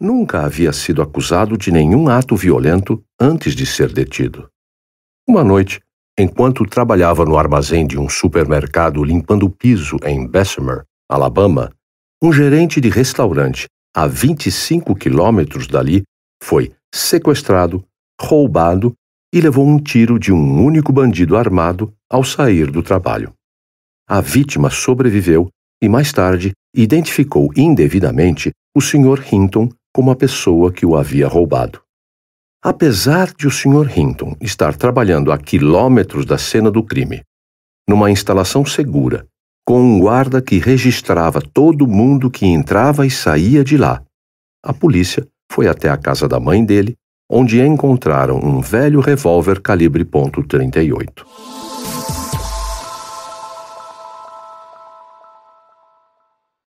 nunca havia sido acusado de nenhum ato violento antes de ser detido. Uma noite, enquanto trabalhava no armazém de um supermercado limpando o piso em Bessemer, Alabama, um gerente de restaurante a 25 quilômetros dali foi sequestrado, roubado e levou um tiro de um único bandido armado ao sair do trabalho. A vítima sobreviveu e mais tarde identificou indevidamente o Sr. Hinton como a pessoa que o havia roubado. Apesar de o Sr. Hinton estar trabalhando a quilômetros da cena do crime, numa instalação segura, com um guarda que registrava todo mundo que entrava e saía de lá, a polícia foi até a casa da mãe dele, onde encontraram um velho revólver calibre .38.